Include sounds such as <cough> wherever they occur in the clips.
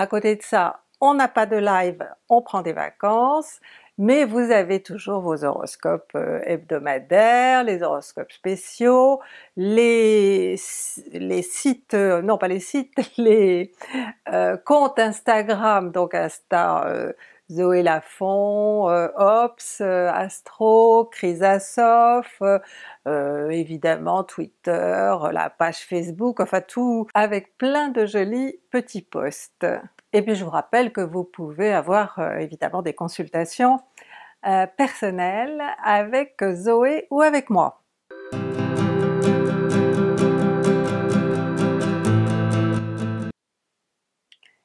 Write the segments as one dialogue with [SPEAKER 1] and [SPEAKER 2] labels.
[SPEAKER 1] À côté de ça, on n'a pas de live, on prend des vacances, mais vous avez toujours vos horoscopes euh, hebdomadaires, les horoscopes spéciaux, les, sites, euh, non pas les sites, <laughs> les euh, comptes Instagram, donc Insta Zoé Lafont, Ops, Astro, Chrysasof, évidemment Twitter, la page Facebook, enfin tout avec plein de jolis petits posts. Et puis je vous rappelle que vous pouvez avoir euh, évidemment des consultations euh, personnelles avec Zoé ou avec moi.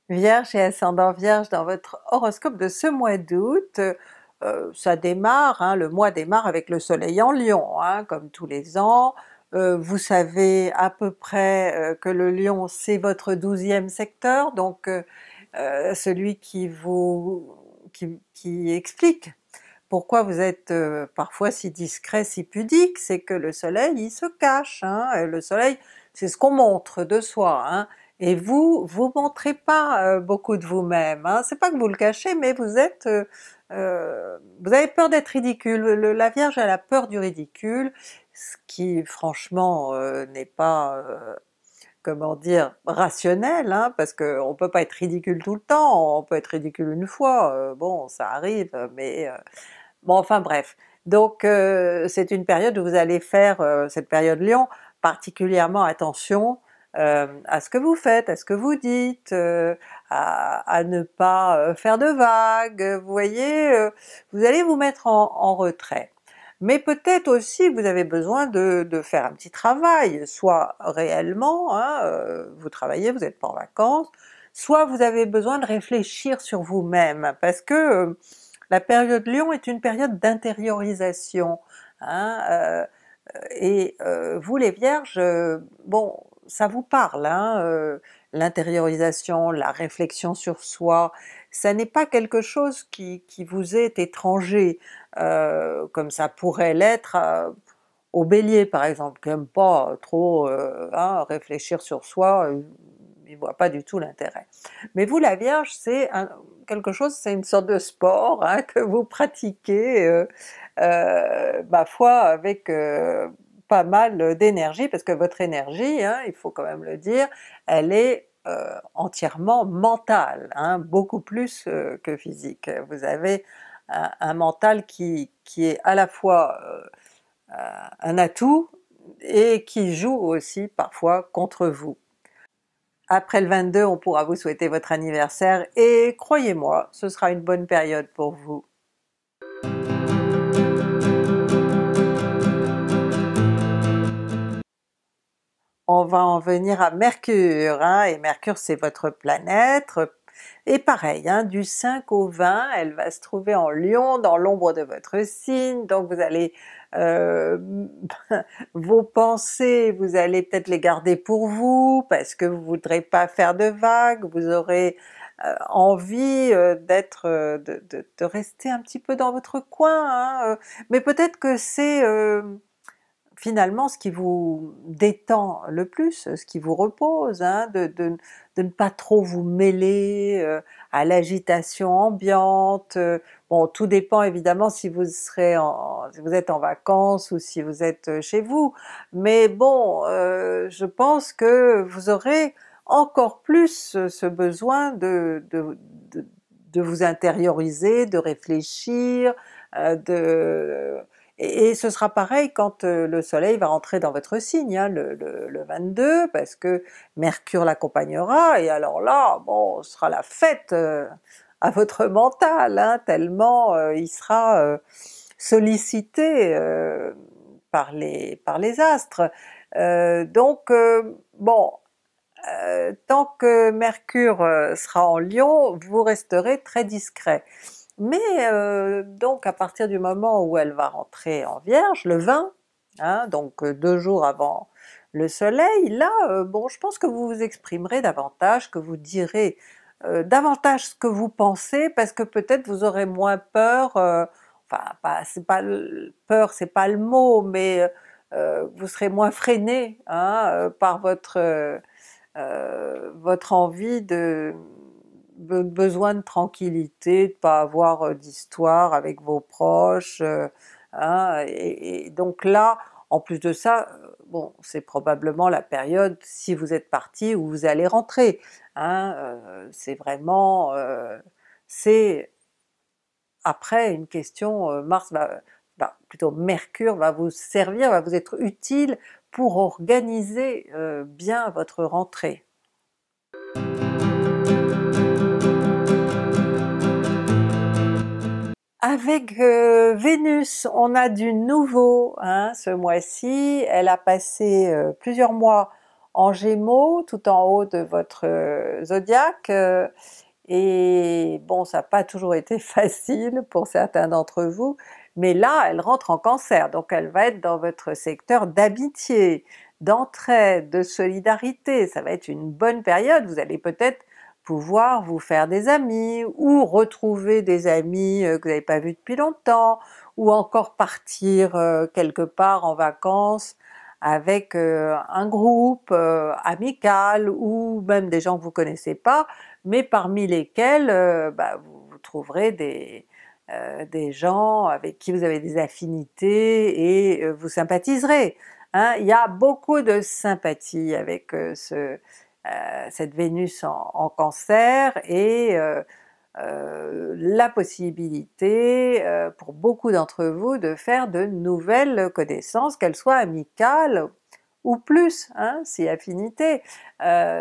[SPEAKER 1] Vierge et ascendant Vierge dans votre horoscope de ce mois d'août, euh, ça démarre, hein, le mois démarre avec le soleil en lion, hein, comme tous les ans, vous savez à peu près que le lion c'est votre douzième secteur, donc euh, celui qui vous qui, explique pourquoi vous êtes euh, parfois si discret, si pudique, c'est que le soleil il se cache, hein, le soleil c'est ce qu'on montre de soi, hein. et vous, vous montrez pas euh, beaucoup de vous-même, hein. c'est pas que vous le cachez, mais vous êtes vous avez peur d'être ridicule, la Vierge a la peur du ridicule, ce qui franchement n'est pas comment dire, rationnel, hein, parce qu'on ne peut pas être ridicule tout le temps, on peut être ridicule une fois, euh, bon ça arrive, mais euh, bon enfin bref. Donc euh, c'est une période où vous allez faire, cette période Lion, particulièrement attention à ce que vous faites, à ce que vous dites, à, ne pas faire de vagues, vous voyez, vous allez vous mettre en retrait mais peut-être aussi vous avez besoin de, faire un petit travail, soit réellement, hein, euh, vous travaillez, vous n'êtes pas en vacances, soit vous avez besoin de réfléchir sur vous-même, parce que euh, la période Lyon est une période d'intériorisation, hein, euh, et vous les Vierges, bon, ça vous parle, hein, l'intériorisation, la réflexion sur soi, ça n'est pas quelque chose qui, vous est étranger, euh, comme ça pourrait l'être euh, au bélier par exemple, qui n'aime pas euh, trop hein, réfléchir sur soi, il ne voit pas du tout l'intérêt. Mais vous la Vierge, c'est quelque chose, c'est une sorte de sport hein, <laughs> que vous pratiquez, ma foi, avec mal euh, d'énergie, parce que votre énergie, hein, il faut quand même le dire, elle est euh, entièrement mentale, hein, beaucoup plus euh, que physique. Vous avez un, mental qui, qui, est à la fois un atout et qui joue aussi parfois contre vous. Après le 22, on pourra vous souhaiter votre anniversaire et croyez-moi, ce sera une bonne période pour vous. on va en venir à Mercure, hein, et Mercure c'est votre planète, et pareil, hein, du 5 au 20, elle va se trouver en Lion, dans l'ombre de votre signe, donc vous allez euh, <laughs> vos pensées, vous allez peut-être les garder pour vous, parce que vous voudrez pas faire de vagues, vous aurez euh, envie euh, d'être, de, rester un petit peu dans votre coin, hein. mais peut-être que c'est finalement ce qui vous détend le plus, ce qui vous repose, hein, de, ne pas trop vous mêler euh, à l'agitation ambiante. Euh, bon, tout dépend évidemment si vous serez en, si vous êtes en vacances ou si vous êtes euh, chez vous, mais bon, je pense que vous aurez encore plus ce besoin de, de, de vous intérioriser, de réfléchir, de et, ce sera pareil quand euh, le Soleil va rentrer dans votre signe, hein, le, 22, parce que Mercure l'accompagnera, et alors là, bon, ce sera la fête euh, à votre mental, hein, tellement euh, il sera sollicité par les, par les astres. donc bon, tant que Mercure sera en Lion, vous resterez très discret. Mais euh, donc à partir du moment où elle va rentrer en Vierge, le 20, hein, donc euh, deux jours avant le Soleil, là, euh, bon, je pense que vous vous exprimerez davantage, que vous direz davantage ce que vous pensez, parce que peut-être vous aurez moins peur, enfin, pas, c'est pas peur, c'est pas le mot, mais vous serez moins freiné hein, par votre votre envie de besoin de tranquillité, de pas avoir euh, d'histoire avec vos proches. Euh, hein, et, donc là, en plus de ça, euh, bon, c'est probablement la période, si vous êtes parti, où vous allez rentrer. Hein, c'est vraiment... c'est après une question, Mars va... plutôt Mercure va vous servir, va vous être utile pour organiser bien votre rentrée. Avec euh, Vénus, on a du nouveau hein, ce mois-ci. Elle a passé euh, plusieurs mois en Gémeaux, tout en haut de votre euh, zodiaque. et bon, ça n'a pas toujours été <laughs> facile pour certains d'entre vous, mais là, elle rentre en Cancer, donc elle va être dans votre secteur d'amitié, d'entraide, de solidarité. Ça va être une bonne période. Vous allez peut-être pouvoir vous faire des amis ou retrouver des amis euh, que vous n'avez pas vus depuis longtemps ou encore partir euh, quelque part en vacances avec euh, un groupe amical ou même des gens que vous connaissez pas, mais parmi lesquels bah, vous, trouverez des, des gens avec qui vous avez des affinités et vous sympathiserez. Hein. Il y a beaucoup de sympathie avec ce, euh, cette Vénus en, cancer et euh, euh, la possibilité pour beaucoup d'entre vous de faire de nouvelles connaissances, qu'elles soient amicales ou plus, hein, si affinité.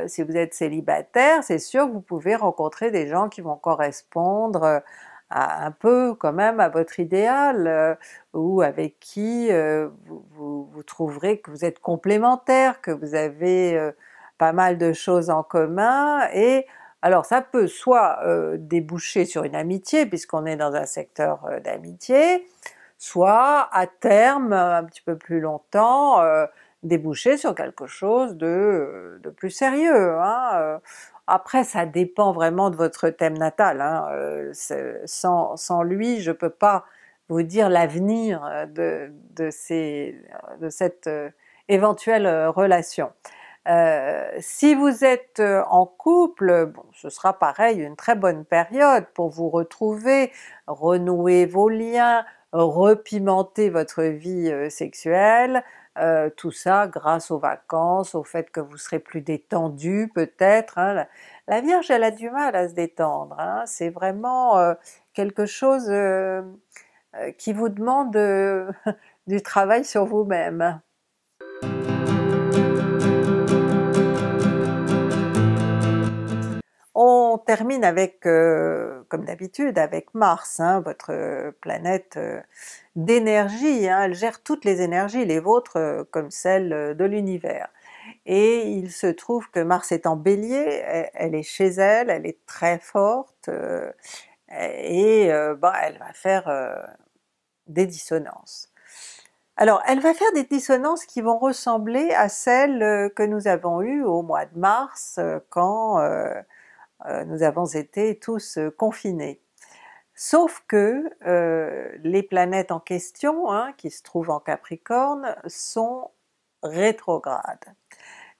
[SPEAKER 1] si vous êtes célibataire, c'est sûr que vous pouvez rencontrer des gens qui vont correspondre un peu quand même à votre idéal, ou avec qui vous, vous, trouverez que vous êtes complémentaires, que vous avez pas mal de choses en commun et alors ça peut soit euh, déboucher sur une amitié puisqu'on est dans un secteur euh, d'amitié, soit à terme, un petit peu plus longtemps, euh, déboucher sur quelque chose de, plus sérieux. Hein, Après ça dépend vraiment de votre thème natal, hein, sans, lui je peux pas vous dire l'avenir de cette éventuelle relation. Euh, si vous êtes euh, en couple, bon, ce sera pareil, une très bonne période pour vous retrouver, renouer vos liens, repimenter votre vie euh, sexuelle, tout ça grâce aux vacances, au fait que vous serez plus détendu peut-être. Hein. La, Vierge elle a du mal à se détendre, hein. c'est vraiment quelque chose qui vous demande <laughs> du travail sur vous-même. termine avec, euh, comme d'habitude, avec Mars, hein, votre euh, planète euh, d'énergie. Hein. elle gère toutes les énergies, les vôtres comme celles de l'univers. Et il se trouve que Mars est en Bélier, e-, elle, est chez elle, elle est très forte, et bah, elle va faire des dissonances. Alors, elle va faire des dissonances qui vont ressembler à celles que nous avons eues au mois de mars, quand euh, nous avons été tous euh, confinés. Sauf que euh, les planètes en question, hein, qui se trouvent en Capricorne, sont rétrogrades.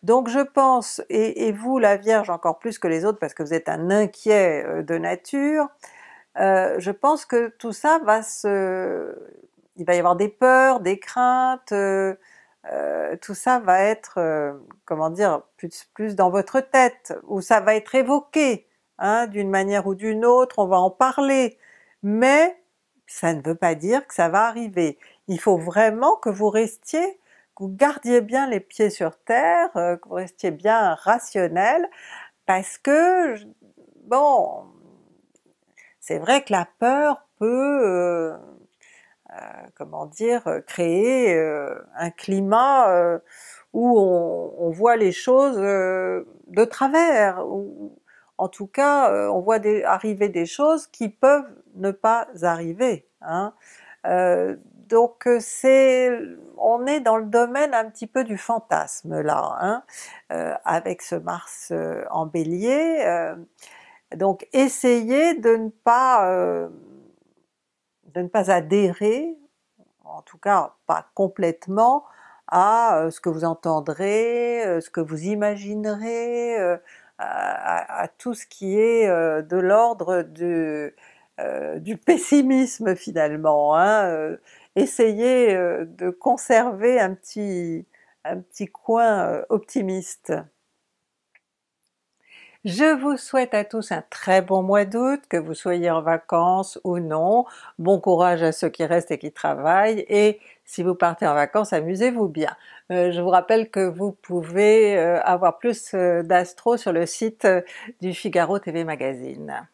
[SPEAKER 1] Donc je pense, et, vous la Vierge encore plus que les autres parce que vous êtes un inquiet de nature, je pense que tout ça va se... il va y avoir des peurs, des craintes, euh, tout ça va être, euh, comment dire, plus, plus, dans votre tête, ou ça va être évoqué, hein, d'une manière ou d'une autre, on va en parler, mais ça ne veut pas dire que ça va arriver. Il faut vraiment que vous restiez, que vous gardiez bien les pieds sur terre, euh, que vous restiez bien rationnel, parce que, bon, c'est vrai que la peur peut euh, comment dire, euh, créer euh, un climat où on, voit les choses de travers, ou en tout cas on voit arriver des choses qui peuvent ne pas arriver. Hein. donc c'est, on est dans le domaine un petit peu du fantasme là, hein, avec ce Mars en Bélier. donc essayez de ne pas de ne pas adhérer, en tout cas pas complètement, à euh, ce que vous entendrez, euh, ce que vous imaginerez, euh, à, tout ce qui est de l'ordre du, pessimisme finalement. Hein, essayez de conserver un petit, un petit coin optimiste. Je vous souhaite à tous un très bon mois d'août, que vous soyez en vacances ou non, bon courage à ceux qui restent et qui travaillent, et si vous partez en vacances, amusez-vous bien. Euh, je vous rappelle que vous pouvez euh, avoir plus euh, d'astro sur le site du Figaro TV Magazine.